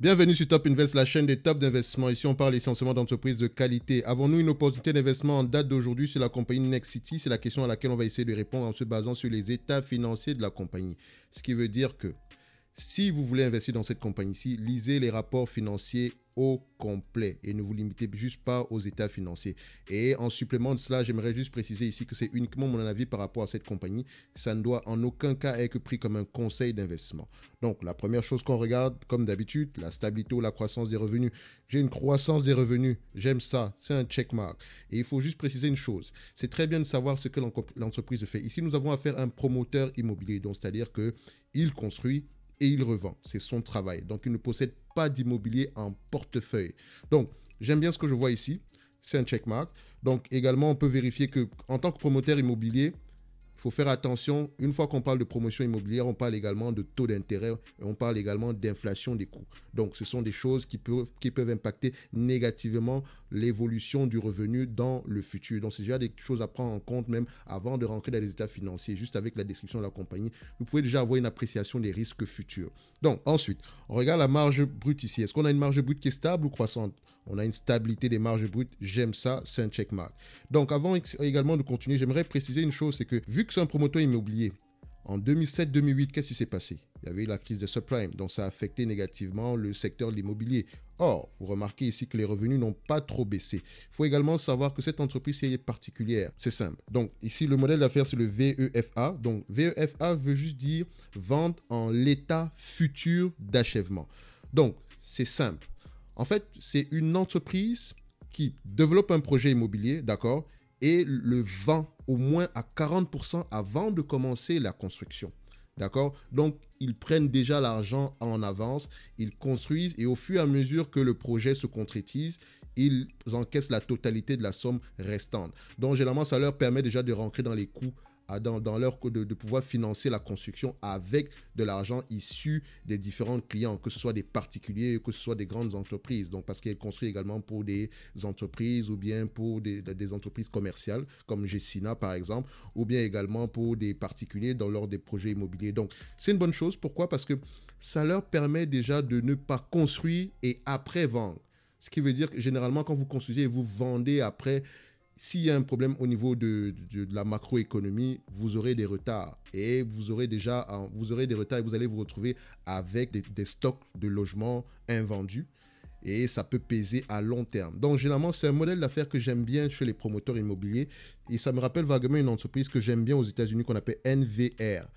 Bienvenue sur Top Invest, la chaîne des Top d'investissement. Ici, on parle essentiellement d'entreprises de qualité. Avons-nous une opportunité d'investissement en date d'aujourd'hui sur la compagnie Next City C'est la question à laquelle on va essayer de répondre en se basant sur les états financiers de la compagnie. Ce qui veut dire que si vous voulez investir dans cette compagnie-ci, lisez les rapports financiers complet et ne vous limitez juste pas aux états financiers. Et en supplément de cela, j'aimerais juste préciser ici que c'est uniquement mon avis par rapport à cette compagnie. Ça ne doit en aucun cas être pris comme un conseil d'investissement. Donc la première chose qu'on regarde, comme d'habitude, la stabilité ou la croissance des revenus. J'ai une croissance des revenus, j'aime ça, c'est un checkmark. Et il faut juste préciser une chose, c'est très bien de savoir ce que l'entreprise fait. Ici, nous avons affaire à un promoteur immobilier, donc c'est-à-dire que il construit, et il revend. C'est son travail. Donc, il ne possède pas d'immobilier en portefeuille. Donc, j'aime bien ce que je vois ici. C'est un checkmark. Donc, également, on peut vérifier que en tant que promoteur immobilier, il faut faire attention. Une fois qu'on parle de promotion immobilière, on parle également de taux d'intérêt, et on parle également d'inflation des coûts. Donc, ce sont des choses qui peuvent, qui peuvent impacter négativement l'évolution du revenu dans le futur. Donc, c'est déjà des choses à prendre en compte même avant de rentrer dans les états financiers. Juste avec la description de la compagnie, vous pouvez déjà avoir une appréciation des risques futurs. Donc, ensuite, on regarde la marge brute ici. Est-ce qu'on a une marge brute qui est stable ou croissante on a une stabilité des marges brutes. J'aime ça, c'est un checkmark. Donc avant également de continuer, j'aimerais préciser une chose, c'est que vu que c'est un promoteur immobilier, en 2007-2008, qu'est-ce qui s'est passé Il y avait eu la crise des subprimes, donc ça a affecté négativement le secteur de l'immobilier. Or, vous remarquez ici que les revenus n'ont pas trop baissé. Il faut également savoir que cette entreprise est particulière. C'est simple. Donc ici, le modèle d'affaires, c'est le VEFA. Donc VEFA veut juste dire vente en l'état futur d'achèvement. Donc, c'est simple. En fait, c'est une entreprise qui développe un projet immobilier, d'accord, et le vend au moins à 40% avant de commencer la construction. D'accord Donc, ils prennent déjà l'argent en avance, ils construisent et au fur et à mesure que le projet se concrétise, ils encaissent la totalité de la somme restante. Donc, généralement, ça leur permet déjà de rentrer dans les coûts dans, leur de, de pouvoir financer la construction avec de l'argent issu des différents clients, que ce soit des particuliers, que ce soit des grandes entreprises. Donc, parce qu'elle construit également pour des entreprises ou bien pour des, entreprises commerciales, comme Gessina par exemple, ou bien également pour des particuliers dans lors des projets immobiliers. Donc, c'est une bonne chose. Pourquoi Parce que ça leur permet déjà de ne pas construire et après vendre. Ce qui veut dire que généralement, quand vous construisez et vous vendez après, s'il y a un problème au niveau de, la macroéconomie, vous aurez des retards et vous aurez déjà vous aurez des retards et vous allez vous retrouver avec des, stocks de logements invendus et ça peut peser à long terme. Donc généralement, c'est un modèle d'affaires que j'aime bien chez les promoteurs immobiliers et ça me rappelle vaguement une entreprise que j'aime bien aux États-Unis qu'on appelle NVR.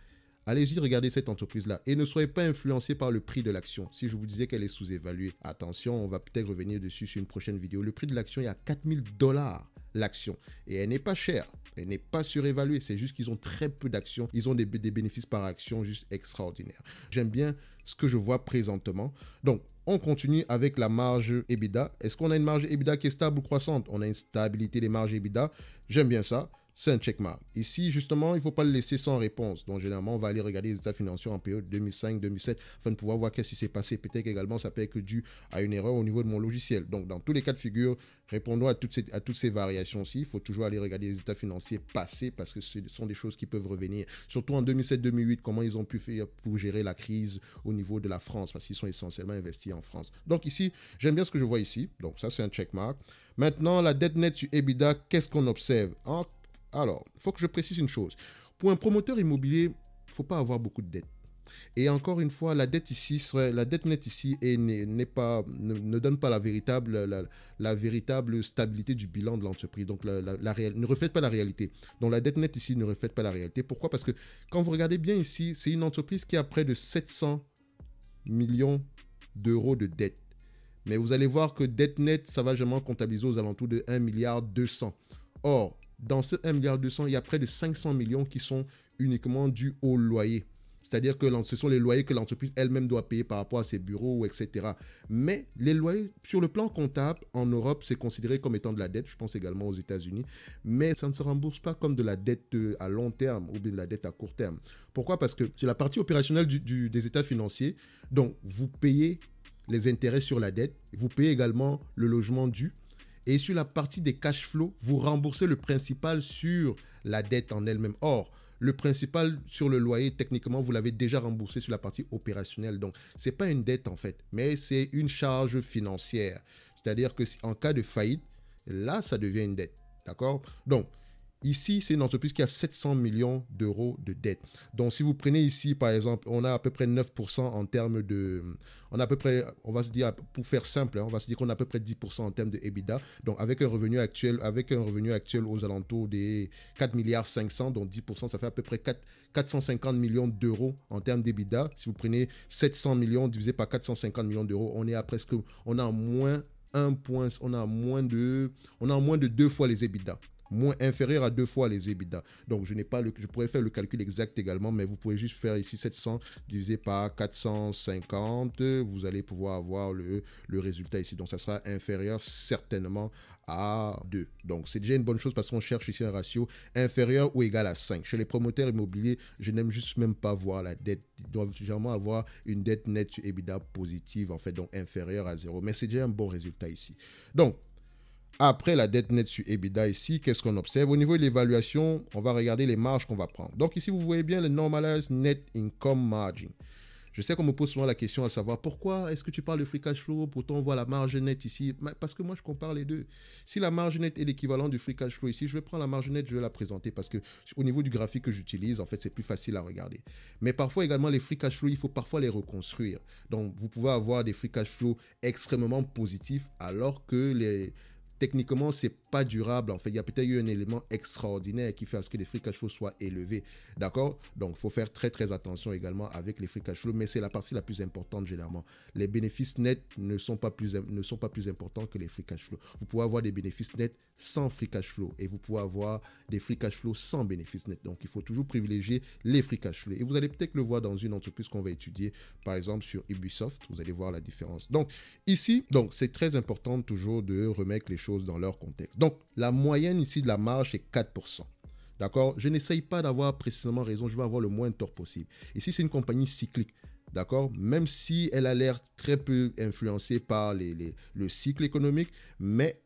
Allez-y, regardez cette entreprise-là et ne soyez pas influencé par le prix de l'action. Si je vous disais qu'elle est sous-évaluée, attention, on va peut-être revenir dessus sur une prochaine vidéo. Le prix de l'action est à 4000 dollars l'action. Et elle n'est pas chère, elle n'est pas surévaluée, c'est juste qu'ils ont très peu d'actions, ils ont des, des, bénéfices par action juste extraordinaires. J'aime bien ce que je vois présentement. Donc, on continue avec la marge EBITDA. Est-ce qu'on a une marge EBITDA qui est stable ou croissante On a une stabilité des marges EBITDA, j'aime bien ça c'est un checkmark. Ici, justement, il ne faut pas le laisser sans réponse. Donc, généralement, on va aller regarder les états financiers en période 2005-2007 afin de pouvoir voir qu'est-ce qui s'est passé. Peut-être également, ça peut être dû à une erreur au niveau de mon logiciel. Donc, dans tous les cas de figure, répondons à toutes ces, variations-ci. Il faut toujours aller regarder les états financiers passés parce que ce sont des choses qui peuvent revenir. Surtout en 2007-2008, comment ils ont pu faire pour gérer la crise au niveau de la France parce qu'ils sont essentiellement investis en France. Donc, ici, j'aime bien ce que je vois ici. Donc, ça, c'est un check-mark. Maintenant, la dette nette sur EBITDA, qu'est-ce qu'on observe alors, il faut que je précise une chose. Pour un promoteur immobilier, il faut pas avoir beaucoup de dettes. Et encore une fois, la dette ici serait, la dette nette ici n'est pas, ne, donne pas la véritable, la, véritable stabilité du bilan de l'entreprise. Donc, la, ne reflète pas la réalité. Donc, la dette nette ici ne reflète pas la réalité. Pourquoi Parce que quand vous regardez bien ici, c'est une entreprise qui a près de 700 millions d'euros de dettes. Mais vous allez voir que dette nette, ça va généralement comptabiliser aux alentours de 1 milliard 200. Or, dans ce 1,2 il y a près de 500 millions qui sont uniquement dus au loyer. C'est-à-dire que ce sont les loyers que l'entreprise elle-même doit payer par rapport à ses bureaux, etc. Mais les loyers, sur le plan comptable, en Europe, c'est considéré comme étant de la dette. Je pense également aux États-Unis. Mais ça ne se rembourse pas comme de la dette euh, à long terme ou bien de la dette à court terme. Pourquoi Parce que c'est la partie opérationnelle des états financiers. Donc, vous payez les intérêts sur la dette. Vous payez également le logement dû et sur la partie des cash flows, vous remboursez le principal sur la dette en elle-même. Or, le principal sur le loyer, techniquement, vous l'avez déjà remboursé sur la partie opérationnelle. Donc, ce n'est pas une dette en fait, mais c'est une charge financière. C'est-à-dire que en cas de faillite, là, ça devient une dette. D'accord Donc, Ici, c'est une entreprise qui a 700 millions d'euros de dettes. Donc, si vous prenez ici, par exemple, on a à peu près 9% en termes de... On a à peu près, on va se dire, pour faire simple, hein, on va se dire qu'on a à peu près 10% en termes de EBITDA. Donc, avec un revenu actuel, avec un revenu actuel aux alentours des 4 milliards 500, donc 10%, ça fait à peu près 4, 450 millions d'euros en termes d'EBITDA. Si vous prenez 700 millions divisé par 450 millions d'euros, on est à presque, on a moins un point, on a moins de, on a moins de deux fois les EBITDA moins inférieur à deux fois les EBITDA. Donc, je n'ai pas le, je pourrais faire le calcul exact également, mais vous pouvez juste faire ici 700 divisé par 450. Vous allez pouvoir avoir le, le résultat ici. Donc, ça sera inférieur certainement à 2. Donc, c'est déjà une bonne chose parce qu'on cherche ici un ratio inférieur ou égal à 5. Chez les promoteurs immobiliers, je n'aime juste même pas voir la dette. Ils doivent généralement avoir une dette nette EBITDA positive, en fait, donc inférieure à 0. Mais c'est déjà un bon résultat ici. Donc, après la dette nette sur EBITDA ici, qu'est-ce qu'on observe Au niveau de l'évaluation, on va regarder les marges qu'on va prendre. Donc ici, vous voyez bien le Normalized Net Income Margin. Je sais qu'on me pose souvent la question à savoir pourquoi est-ce que tu parles de free cash flow, pourtant on voit la marge nette ici. Parce que moi, je compare les deux. Si la marge nette est l'équivalent du free cash flow ici, je vais prendre la marge nette, je vais la présenter parce que au niveau du graphique que j'utilise, en fait, c'est plus facile à regarder. Mais parfois également, les free cash flow, il faut parfois les reconstruire. Donc, vous pouvez avoir des free cash flow extrêmement positifs alors que les, techniquement, c'est durable. En fait, il y a peut-être eu un élément extraordinaire qui fait à ce que les free cash flow soient élevés. D'accord Donc, faut faire très, très attention également avec les free cash flow, mais c'est la partie la plus importante généralement. Les bénéfices nets ne sont pas plus, ne sont pas plus importants que les free cash flow. Vous pouvez avoir des bénéfices nets sans free cash flow et vous pouvez avoir des free cash flow sans bénéfices nets. Donc, il faut toujours privilégier les free cash flow. Et vous allez peut-être le voir dans une entreprise qu'on va étudier, par exemple sur Ubisoft. Vous allez voir la différence. Donc, ici, donc c'est très important toujours de remettre les choses dans leur contexte. Donc, la moyenne ici de la marge, est 4%. D'accord Je n'essaye pas d'avoir précisément raison, je veux avoir le moins de tort possible. Ici, c'est une compagnie cyclique. D'accord Même si elle a l'air très peu influencée par les, le cycle économique, mais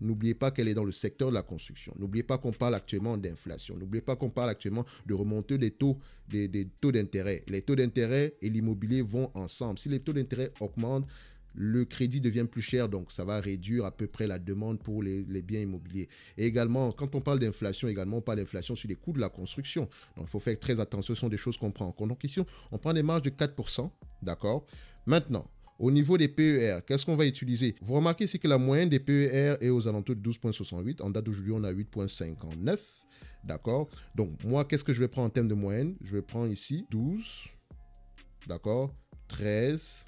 N'oubliez pas qu'elle est dans le secteur de la construction. N'oubliez pas qu'on parle actuellement d'inflation. N'oubliez pas qu'on parle actuellement de remontée des taux des, des taux d'intérêt. Les taux d'intérêt et l'immobilier vont ensemble. Si les taux d'intérêt augmentent, le crédit devient plus cher, donc ça va réduire à peu près la demande pour les, biens immobiliers. Et également, quand on parle d'inflation, également, on parle d'inflation sur les coûts de la construction. Donc, il faut faire très attention, ce sont des choses qu'on prend en compte. Donc, ici, on prend des marges de 4%, d'accord Maintenant, au niveau des PER, qu'est-ce qu'on va utiliser Vous remarquez, c'est que la moyenne des PER est aux alentours de 12,68. En date d'aujourd'hui, on a 8,59, d'accord Donc, moi, qu'est-ce que je vais prendre en termes de moyenne Je vais prendre ici 12, d'accord 13,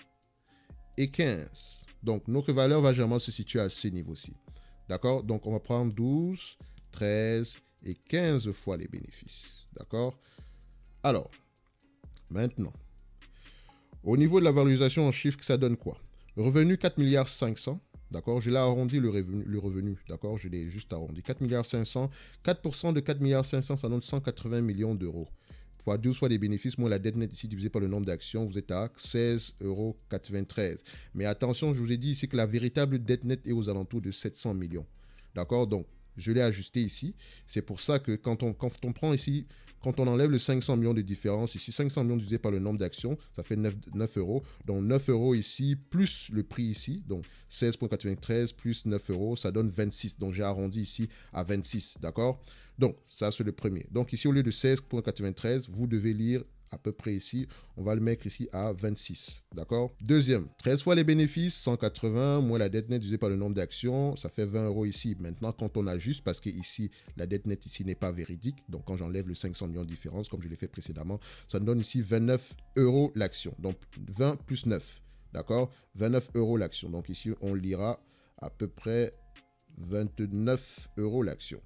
et 15. Donc, notre valeur va généralement se situer à ces niveaux ci D'accord Donc, on va prendre 12, 13 et 15 fois les bénéfices. D'accord Alors, maintenant, au niveau de la valorisation en chiffres, ça donne quoi Revenu 4 milliards 500. D'accord Je l'ai arrondi le revenu, le revenu d'accord Je l'ai juste arrondi. 4 milliards 500. 4% de 4 milliards 500, ça donne 180 millions d'euros fois 12 fois les bénéfices, moins la dette nette ici divisé par le nombre d'actions, vous êtes à 16,93 euros. Mais attention, je vous ai dit, ici que la véritable dette nette est aux alentours de 700 millions. D'accord Donc, je l'ai ajusté ici. C'est pour ça que quand on, quand on prend ici, quand on enlève le 500 millions de différence, ici 500 millions divisé par le nombre d'actions, ça fait 9, 9, euros. Donc 9 euros ici, plus le prix ici, donc 16,93 plus 9 euros, ça donne 26. Donc j'ai arrondi ici à 26, d'accord donc, ça, c'est le premier. Donc, ici, au lieu de 16.93, vous devez lire à peu près ici. On va le mettre ici à 26. D'accord Deuxième, 13 fois les bénéfices, 180, moins la dette nette divisée par le nombre d'actions, ça fait 20 euros ici. Maintenant, quand on ajuste, parce que ici, la dette nette ici n'est pas véridique, donc quand j'enlève le 500 millions de différence, comme je l'ai fait précédemment, ça nous donne ici 29 euros l'action. Donc 20 plus 9. D'accord 29 euros l'action. Donc ici, on lira à peu près 29 euros l'action.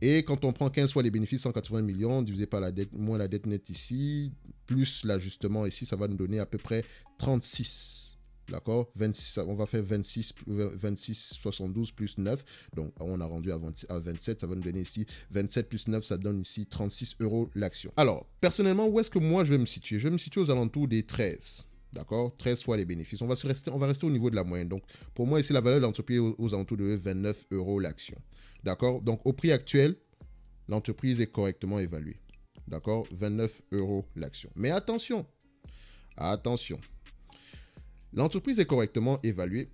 Et quand on prend 15 fois les bénéfices, 180 millions, divisé par la dette, moins la dette nette ici, plus l'ajustement ici, ça va nous donner à peu près 36. D'accord On va faire 26, 26, 72 plus 9. Donc, ah, on a rendu à, 27. Ça va nous donner ici 27 plus 9. Ça donne ici 36 euros l'action. Alors, personnellement, où est-ce que moi je vais me situer Je vais me situer aux alentours des 13. D'accord 13 fois les bénéfices. On va, se rester, on va rester au niveau de la moyenne. Donc, pour moi, ici, la valeur de l'entreprise est aux, alentours de 29 euros l'action. D'accord Donc, au prix actuel, l'entreprise est correctement évaluée. D'accord 29 euros l'action. Mais attention, attention. L'entreprise est correctement évaluée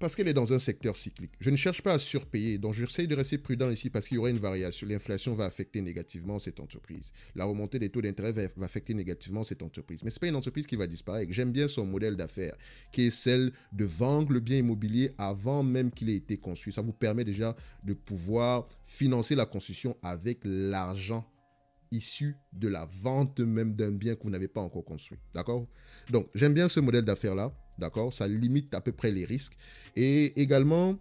parce qu'elle est dans un secteur cyclique. Je ne cherche pas à surpayer, donc j'essaie de rester prudent ici parce qu'il y aura une variation. L'inflation va affecter négativement cette entreprise. La remontée des taux d'intérêt va, affecter négativement cette entreprise. Mais ce n'est pas une entreprise qui va disparaître. J'aime bien son modèle d'affaires, qui est celle de vendre le bien immobilier avant même qu'il ait été construit. Ça vous permet déjà de pouvoir financer la construction avec l'argent issu de la vente même d'un bien que vous n'avez pas encore construit. D'accord Donc, j'aime bien ce modèle d'affaires-là. D'accord Ça limite à peu près les risques. Et également,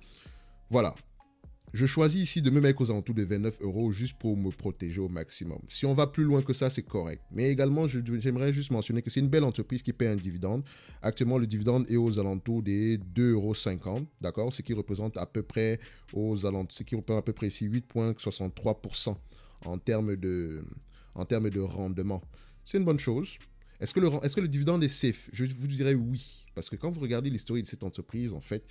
voilà. Je choisis ici de me mettre aux alentours de 29 euros juste pour me protéger au maximum. Si on va plus loin que ça, c'est correct. Mais également, j'aimerais juste mentionner que c'est une belle entreprise qui paie un dividende. Actuellement, le dividende est aux alentours des 2,50 euros, d'accord Ce qui représente à peu près aux alentours, ce qui représente à peu près ici 8,63% en termes de, en termes de rendement. C'est une bonne chose. Est-ce que, le, dividende est safe Je vous dirais oui. Parce que quand vous regardez l'histoire de cette entreprise, en fait,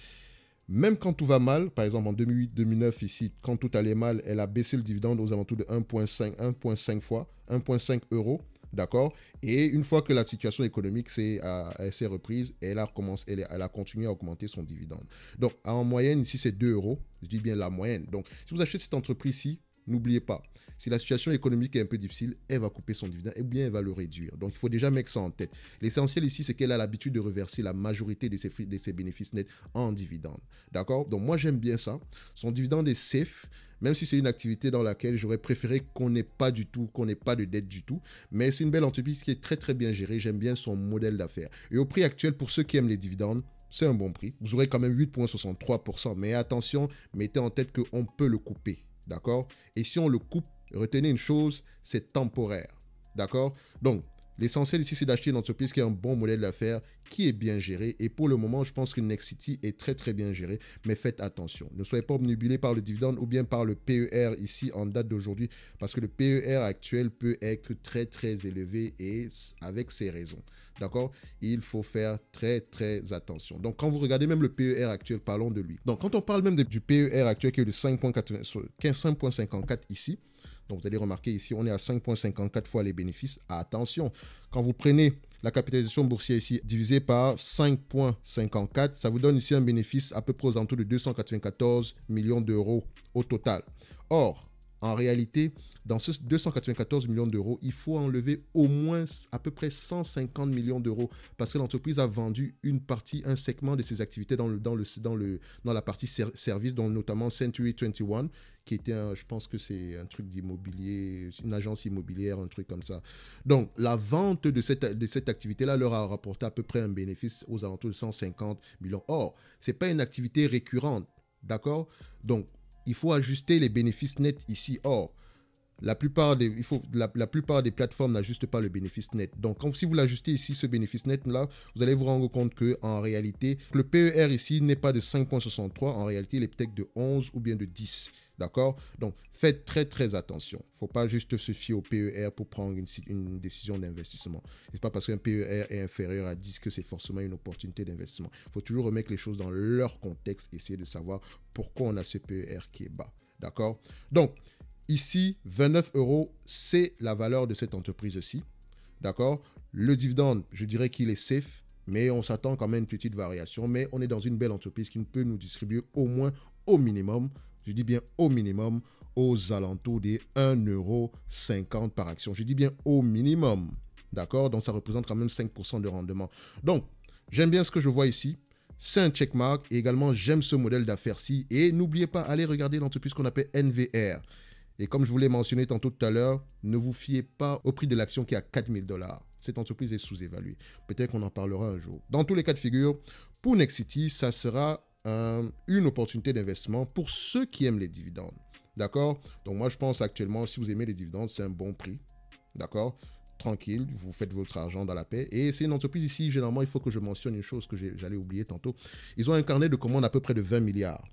même quand tout va mal, par exemple en 2008-2009 ici, quand tout allait mal, elle a baissé le dividende aux alentours de 1,5 1,5 fois, 1,5 euros, d'accord Et une fois que la situation économique s'est reprise, elle a, elle, elle, a continué à augmenter son dividende. Donc en moyenne ici, c'est 2 euros, je dis bien la moyenne. Donc si vous achetez cette entreprise-ci, N'oubliez pas, si la situation économique est un peu difficile, elle va couper son dividende et eh bien elle va le réduire. Donc il faut déjà mettre ça en tête. L'essentiel ici, c'est qu'elle a l'habitude de reverser la majorité de ses, bénéfices nets en dividende. D'accord Donc moi j'aime bien ça. Son dividende est safe, même si c'est une activité dans laquelle j'aurais préféré qu'on n'ait pas du tout, qu'on n'ait pas de dette du tout. Mais c'est une belle entreprise qui est très très bien gérée. J'aime bien son modèle d'affaires. Et au prix actuel, pour ceux qui aiment les dividendes, c'est un bon prix. Vous aurez quand même 8,63%. Mais attention, mettez en tête qu'on peut le couper. D'accord Et si on le coupe, retenez une chose, c'est temporaire. D'accord Donc, l'essentiel ici, c'est d'acheter une entreprise qui a un bon modèle d'affaires, qui est bien géré. Et pour le moment, je pense que Next City est très très bien géré. Mais faites attention. Ne soyez pas obnubilé par le dividende ou bien par le PER ici en date d'aujourd'hui. Parce que le PER actuel peut être très très élevé et avec ses raisons. D'accord Il faut faire très très attention. Donc quand vous regardez même le PER actuel, parlons de lui. Donc quand on parle même du PER actuel qui est le 5.54 ici. Donc vous allez remarquer ici, on est à 5.54 fois les bénéfices. Attention, quand vous prenez la capitalisation boursière ici divisée par 5,54, ça vous donne ici un bénéfice à peu près aux alentours de 294 millions d'euros au total. Or, en réalité, dans ce 294 millions d'euros, il faut enlever au moins à peu près 150 millions d'euros parce que l'entreprise a vendu une partie, un segment de ses activités dans, dans, le, dans, le, dans la partie service, dont notamment Century 21, qui était, je pense que c'est un truc d'immobilier, une agence immobilière, un truc comme ça. Donc, la vente de cette, de cette activité-là leur a rapporté à peu près un bénéfice aux alentours de 150 millions. Or, ce n'est pas une activité récurrente, d'accord Donc, il faut ajuster les bénéfices nets ici. Or, la plupart des, il faut, la, plupart des plateformes n'ajustent pas le bénéfice net. Donc, si vous l'ajustez ici, ce bénéfice net-là, vous allez vous rendre compte que en réalité, le PER ici n'est pas de 5,63. En réalité, il est peut-être de 11 ou bien de 10. D'accord Donc, faites très, très attention. Il ne faut pas juste se fier au PER pour prendre une, une décision d'investissement. Ce n'est pas parce qu'un PER est inférieur à 10 que c'est forcément une opportunité d'investissement. Il faut toujours remettre les choses dans leur contexte, essayer de savoir pourquoi on a ce PER qui est bas. D'accord Donc, Ici, 29 euros, c'est la valeur de cette entreprise-ci. D'accord Le dividende, je dirais qu'il est safe, mais on s'attend quand même à une petite variation. Mais on est dans une belle entreprise qui ne peut nous distribuer au moins, au minimum, je dis bien au minimum, aux alentours des euros par action. Je dis bien au minimum. D'accord Donc ça représente quand même 5% de rendement. Donc, j'aime bien ce que je vois ici. C'est un checkmark et également j'aime ce modèle d'affaires-ci. Et n'oubliez pas, allez regarder l'entreprise qu'on appelle NVR. Et comme je vous l'ai mentionné tantôt tout à l'heure, ne vous fiez pas au prix de l'action qui est à 4000 dollars. Cette entreprise est sous-évaluée. Peut-être qu'on en parlera un jour. Dans tous les cas de figure, pour City, ça sera une opportunité d'investissement pour ceux qui aiment les dividendes. D'accord Donc moi, je pense actuellement, si vous aimez les dividendes, c'est un bon prix. D'accord Tranquille, vous faites votre argent dans la paix. Et c'est une entreprise ici, généralement, il faut que je mentionne une chose que j'allais oublier tantôt. Ils ont un carnet de commandes à peu près de 20 milliards.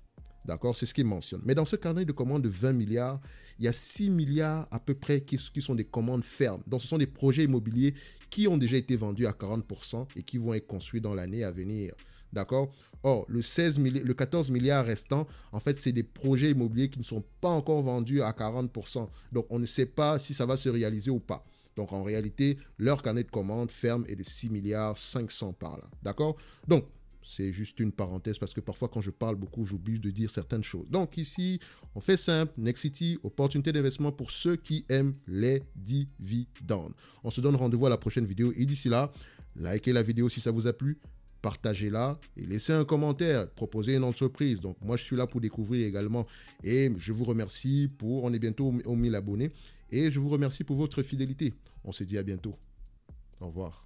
D'accord C'est ce qu'il mentionne. Mais dans ce carnet de commandes de 20 milliards, il y a 6 milliards à peu près qui, sont des commandes fermes. Donc, ce sont des projets immobiliers qui ont déjà été vendus à 40% et qui vont être construits dans l'année à venir. D'accord Or, le, 16 le 14 milliards restant, en fait, c'est des projets immobiliers qui ne sont pas encore vendus à 40%. Donc, on ne sait pas si ça va se réaliser ou pas. Donc, en réalité, leur carnet de commandes ferme est de 6 milliards 500 par là. D'accord Donc, c'est juste une parenthèse parce que parfois quand je parle beaucoup, j'oublie de dire certaines choses. Donc ici, on fait simple. Next City, opportunité d'investissement pour ceux qui aiment les dividendes. On se donne rendez-vous à la prochaine vidéo et d'ici là, likez la vidéo si ça vous a plu, partagez-la et laissez un commentaire, proposez une entreprise. Donc moi je suis là pour découvrir également et je vous remercie pour, on est bientôt aux 1000 abonnés et je vous remercie pour votre fidélité. On se dit à bientôt. Au revoir.